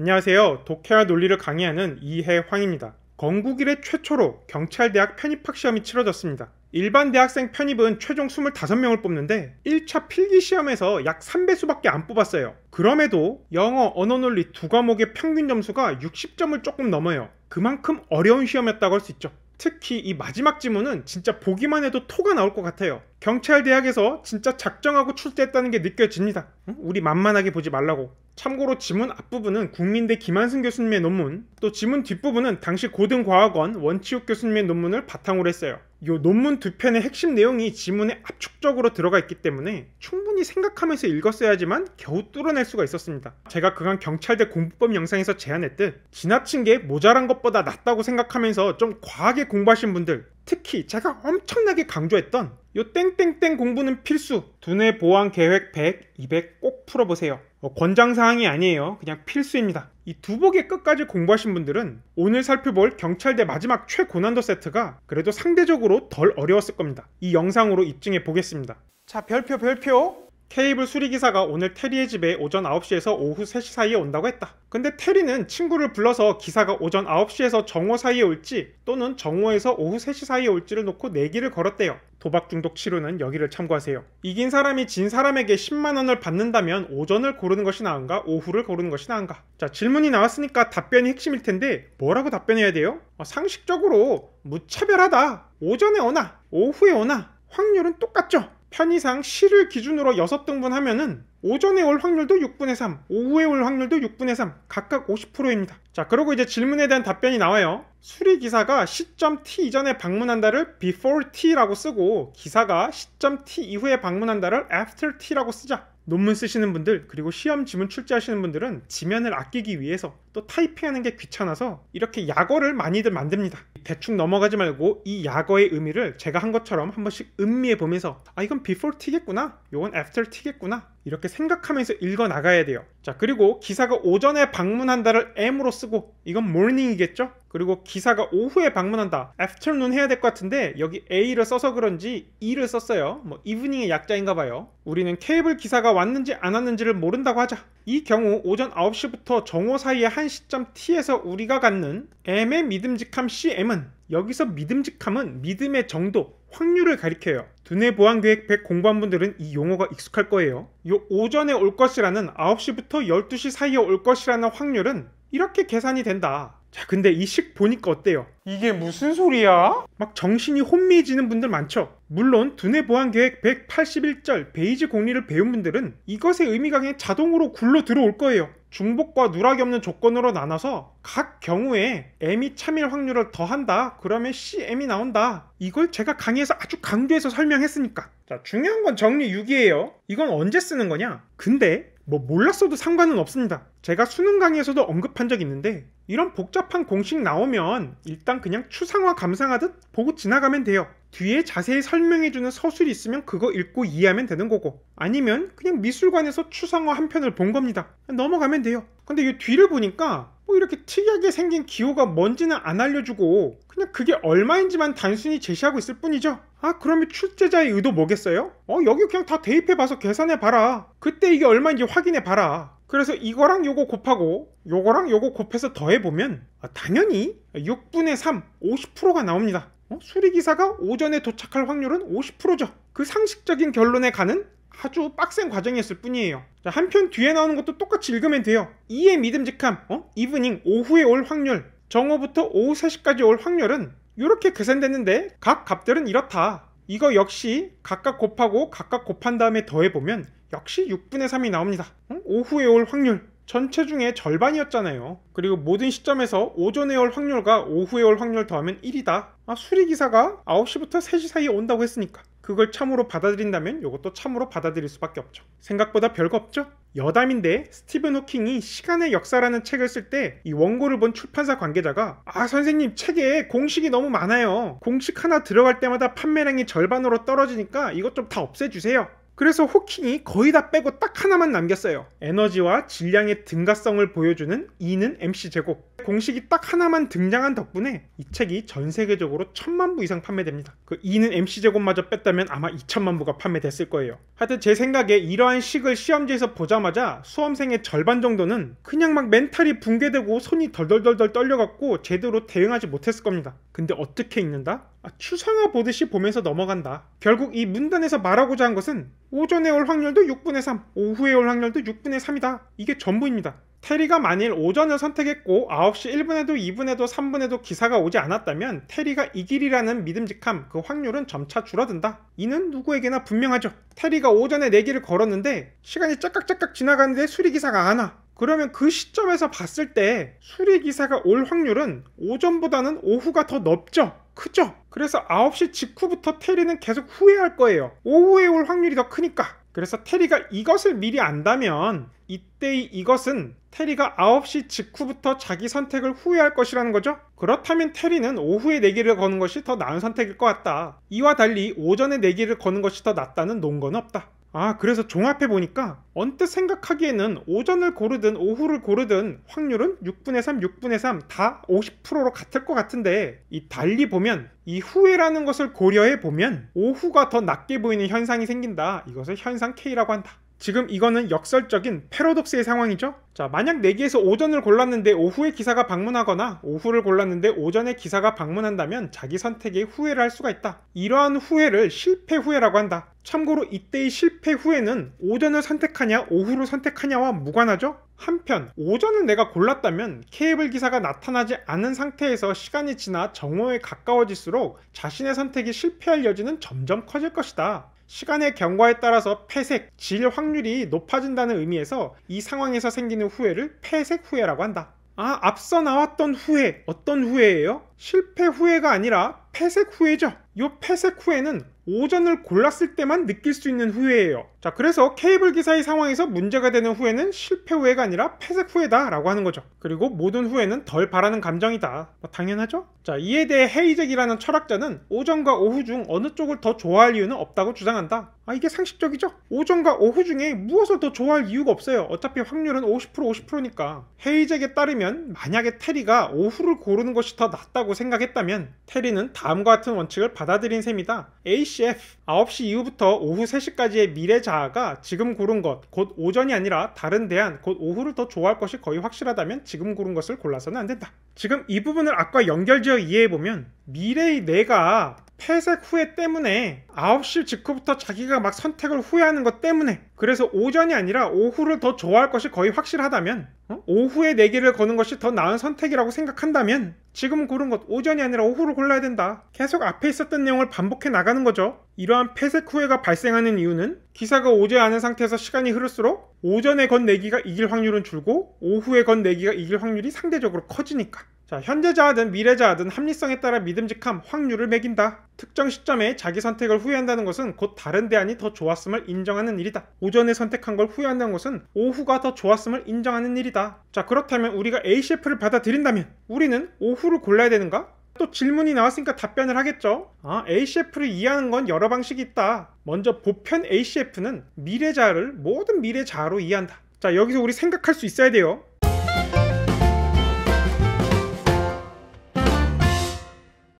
안녕하세요. 독해와 논리를 강의하는 이해황입니다. 건국 일의 최초로 경찰대학 편입학 시험이 치러졌습니다. 일반 대학생 편입은 최종 25명을 뽑는데 1차 필기 시험에서 약 3배수밖에 안 뽑았어요. 그럼에도 영어, 언어논리 두 과목의 평균 점수가 60점을 조금 넘어요. 그만큼 어려운 시험이었다고 할 수 있죠. 특히 이 마지막 지문은 진짜 보기만 해도 토가 나올 것 같아요. 경찰대학에서 진짜 작정하고 출제했다는 게 느껴집니다. 우리 만만하게 보지 말라고. 참고로 지문 앞부분은 국민대 김한승 교수님의 논문, 또 지문 뒷부분은 당시 고등과학원 원치욱 교수님의 논문을 바탕으로 했어요. 이 논문 두 편의 핵심 내용이 지문에 압축적으로 들어가 있기 때문에 충분히 생각하면서 읽었어야지만 겨우 뚫어낼 수가 있었습니다. 제가 그간 경찰대 공부법 영상에서 제안했듯 지나친 게 모자란 것보다 낫다고 생각하면서 좀 과하게 공부하신 분들 특히 제가 엄청나게 강조했던 요 땡땡땡 공부는 필수. 두뇌 보완 계획 100, 200 꼭 풀어보세요. 어, 권장사항이 아니에요. 그냥 필수입니다. 이 두복의 끝까지 공부하신 분들은 오늘 살펴볼 경찰대 마지막 최고난도 세트가 그래도 상대적으로 덜 어려웠을 겁니다. 이 영상으로 입증해 보겠습니다. 자, 별표, 별표. 케이블 수리기사가 오늘 테리의 집에 오전 9시에서 오후 3시 사이에 온다고 했다. 근데 테리는 친구를 불러서 기사가 오전 9시에서 정오 사이에 올지 또는 정오에서 오후 3시 사이에 올지를 놓고 내기를 걸었대요. 도박 중독 치료는 여기를 참고하세요. 이긴 사람이 진 사람에게 10만원을 받는다면 오전을 고르는 것이 나은가 오후를 고르는 것이 나은가? 자 질문이 나왔으니까 답변이 핵심일 텐데 뭐라고 답변해야 돼요? 어, 상식적으로 무차별하다. 오전에 오나 오후에 오나 확률은 똑같죠? 편의상 시를 기준으로 6등분 하면은 오전에 올 확률도 6분의 3, 오후에 올 확률도 6분의 3, 각각 50%입니다. 자, 그리고 이제 질문에 대한 답변이 나와요. 수리 기사가 시점 t 이전에 방문한다를 before t라고 쓰고 기사가 시점 t 이후에 방문한다를 after t라고 쓰자. 논문 쓰시는 분들 그리고 시험 지문 출제하시는 분들은 지면을 아끼기 위해서 또 타이핑하는 게 귀찮아서 이렇게 약어를 많이들 만듭니다 대충 넘어가지 말고 이 약어의 의미를 제가 한 것처럼 한 번씩 음미해 보면서 아 이건 before t겠구나 이건 after t겠구나 이렇게 생각하면서 읽어 나가야 돼요 자 그리고 기사가 오전에 방문한다를 m으로 쓰고 이건 morning이겠죠 그리고 기사가 오후에 방문한다. afternoon 해야 될 것 같은데 여기 a를 써서 그런지 e를 썼어요. 뭐 evening의 약자인가 봐요. 우리는 케이블 기사가 왔는지 안 왔는지를 모른다고 하자. 이 경우 오전 9시부터 정오 사이에한 시점 t에서 우리가 갖는 m의 믿음직함 cm은 여기서 믿음직함은 믿음의 정도, 확률을 가리켜요. 두뇌 보안 계획 100 공부한 분들은 이 용어가 익숙할 거예요. 요 오전에 올 것이라는 9시부터 12시 사이에 올 것이라는 확률은 이렇게 계산이 된다. 자 근데 이 식 보니까 어때요? 이게 무슨 소리야? 막 정신이 혼미해지는 분들 많죠? 물론 두뇌 보안 계획 181절 베이지 공리를 배운 분들은 이것의 의미가 그냥 자동으로 굴러 들어올 거예요. 중복과 누락이 없는 조건으로 나눠서 각 경우에 M이 참일 확률을 더한다. 그러면 CM이 나온다. 이걸 제가 강의에서 아주 강조해서 설명했으니까. 자, 중요한 건 정리 6이에요. 이건 언제 쓰는 거냐? 근데 뭐 몰랐어도 상관은 없습니다. 제가 수능 강의에서도 언급한 적 있는데 이런 복잡한 공식 나오면 일단 그냥 추상화 감상하듯 보고 지나가면 돼요. 뒤에 자세히 설명해주는 서술이 있으면 그거 읽고 이해하면 되는 거고 아니면 그냥 미술관에서 추상화 한 편을 본 겁니다. 넘어가면 돼요. 근데 이 뒤를 보니까 뭐 이렇게 특이하게 생긴 기호가 뭔지는 안 알려주고 그냥 그게 얼마인지만 단순히 제시하고 있을 뿐이죠. 아 그러면 출제자의 의도 뭐겠어요? 어 여기 그냥 다 대입해봐서 계산해봐라. 그때 이게 얼마인지 확인해봐라. 그래서 이거랑 요거 곱하고 요거랑 요거 곱해서 더해보면 아, 당연히 6분의 3, 50%가 나옵니다. 어? 수리기사가 오전에 도착할 확률은 50%죠. 그 상식적인 결론에 가는 아주 빡센 과정이었을 뿐이에요. 자, 한편 뒤에 나오는 것도 똑같이 읽으면 돼요. 이의 믿음직함, 어? 이브닝, 오후에 올 확률, 정오부터 오후 3시까지 올 확률은 이렇게 계산됐는데 각 값들은 이렇다. 이거 역시 각각 곱하고 각각 곱한 다음에 더해보면 역시 6분의 3이 나옵니다. 어? 오후에 올 확률, 전체 중에 절반이었잖아요. 그리고 모든 시점에서 오전에 올 확률과 오후에 올 확률 더하면 1이다. 아, 수리기사가 9시부터 3시 사이에 온다고 했으니까. 그걸 참으로 받아들인다면 이것도 참으로 받아들일 수밖에 없죠. 생각보다 별거 없죠? 여담인데 스티븐 호킹이 시간의 역사라는 책을 쓸 때 이 원고를 본 출판사 관계자가 아 선생님 책에 공식이 너무 많아요. 공식 하나 들어갈 때마다 판매량이 절반으로 떨어지니까 이것 좀 다 없애주세요. 그래서 호킹이 거의 다 빼고 딱 하나만 남겼어요. 에너지와 질량의 등가성을 보여주는 E는 MC 제곱. 공식이 딱 하나만 등장한 덕분에 이 책이 전 세계적으로 천만 부 이상 판매됩니다. 그 2는 MC 제곱마저 뺐다면 아마 2천만 부가 판매됐을 거예요. 하여튼 제 생각에 이러한 식을 시험지에서 보자마자 수험생의 절반 정도는 그냥 막 멘탈이 붕괴되고 손이 덜덜덜덜 떨려갖고 제대로 대응하지 못했을 겁니다. 근데 어떻게 읽는다? 아, 추상화 보듯이 보면서 넘어간다. 결국 이 문단에서 말하고자 한 것은 오전에 올 확률도 6분의 3, 오후에 올 확률도 6분의 3이다. 이게 전부입니다. 테리가 만일 오전을 선택했고 9시 1분에도 2분에도 3분에도 기사가 오지 않았다면 테리가 이길이라는 믿음직함 그 확률은 점차 줄어든다. 이는 누구에게나 분명하죠. 테리가 오전에 내기를 네 걸었는데 시간이 짝깍짝깍 지나가는데 수리기사가 안 와. 그러면 그 시점에서 봤을 때 수리기사가 올 확률은 오전보다는 오후가 더높죠 크죠? 그래서 9시 직후부터 테리는 계속 후회할 거예요. 오후에 올 확률이 더 크니까. 그래서 테리가 이것을 미리 안다면 이때의 이것은 테리가 9시 직후부터 자기 선택을 후회할 것이라는 거죠. 그렇다면 테리는 오후에 내기를 네 거는 것이 더 나은 선택일 것 같다. 이와 달리 오전에 내기를 네 거는 것이 더 낫다는 논거는 없다. 아, 그래서 종합해보니까 언뜻 생각하기에는 오전을 고르든 오후를 고르든 확률은 6분의 3, 6분의 3 다 50%로 같을 것 같은데 이 달리 보면 이 후회라는 것을 고려해보면 오후가 더 낮게 보이는 현상이 생긴다. 이것을 현상 K라고 한다. 지금 이거는 역설적인 패러독스의 상황이죠. 자, 만약 내기에서 오전을 골랐는데 오후에 기사가 방문하거나 오후를 골랐는데 오전에 기사가 방문한다면 자기 선택에 후회를 할 수가 있다. 이러한 후회를 실패 후회라고 한다. 참고로 이때의 실패 후회는 오전을 선택하냐 오후를 선택하냐와 무관하죠. 한편 오전을 내가 골랐다면 케이블 기사가 나타나지 않은 상태에서 시간이 지나 정오에 가까워질수록 자신의 선택이 실패할 여지는 점점 커질 것이다. 시간의 경과에 따라서 폐색, 질 확률이 높아진다는 의미에서 이 상황에서 생기는 후회를 폐색 후회라고 한다. 아, 앞서 나왔던 후회, 어떤 후회예요? 실패 후회가 아니라 폐색 후회죠. 이 폐색 후회는 오전을 골랐을 때만 느낄 수 있는 후회예요. 자, 그래서 케이블 기사의 상황에서 문제가 되는 후회는 실패 후회가 아니라 폐색 후회다 라고 하는 거죠. 그리고 모든 후회는 덜 바라는 감정이다. 뭐 당연하죠? 자, 이에 대해 헤이젝이라는 철학자는 오전과 오후 중 어느 쪽을 더 좋아할 이유는 없다고 주장한다. 아, 이게 상식적이죠? 오전과 오후 중에 무엇을 더 좋아할 이유가 없어요. 어차피 확률은 50% 50%니까. 헤이젝에 따르면 만약에 테리가 오후를 고르는 것이 더 낫다고 생각했다면 테리는 다음과 같은 원칙을 받아들인 셈이다. ACF 9시 이후부터 오후 3시까지의 미래 자 자아가 지금 고른 것, 곧 오전이 아니라 다른 대안, 곧 오후를 더 좋아할 것이 거의 확실하다면 지금 고른 것을 골라서는 안 된다. 지금 이 부분을 아까 연결지어 이해해보면 미래의 내가 폐색 후회 때문에 9시 직후부터 자기가 막 선택을 후회하는 것 때문에 그래서 오전이 아니라 오후를 더 좋아할 것이 거의 확실하다면 어? 오후에 내기를 네 거는 것이 더 나은 선택이라고 생각한다면 지금 고른 것 오전이 아니라 오후를 골라야 된다. 계속 앞에 있었던 내용을 반복해 나가는 거죠. 이러한 폐색 후회가 발생하는 이유는 기사가 오지 않은 상태에서 시간이 흐를수록 오전에 건 내기가 네 이길 확률은 줄고 오후에 건 내기가 네 이길 확률이 상대적으로 커지니까. 자, 현재자든 미래자든 합리성에 따라 믿음직함, 확률을 매긴다. 특정 시점에 자기 선택을 후회한다는 것은 곧 다른 대안이 더 좋았음을 인정하는 일이다. 오전에 선택한 걸 후회한다는 것은 오후가 더 좋았음을 인정하는 일이다. 자, 그렇다면 우리가 ACF를 받아들인다면 우리는 오후를 골라야 되는가? 또 질문이 나왔으니까 답변을 하겠죠. 아, ACF를 이해하는 건 여러 방식이 있다. 먼저 보편 ACF는 미래자를 모든 미래자로 이해한다. 자, 여기서 우리 생각할 수 있어야 돼요.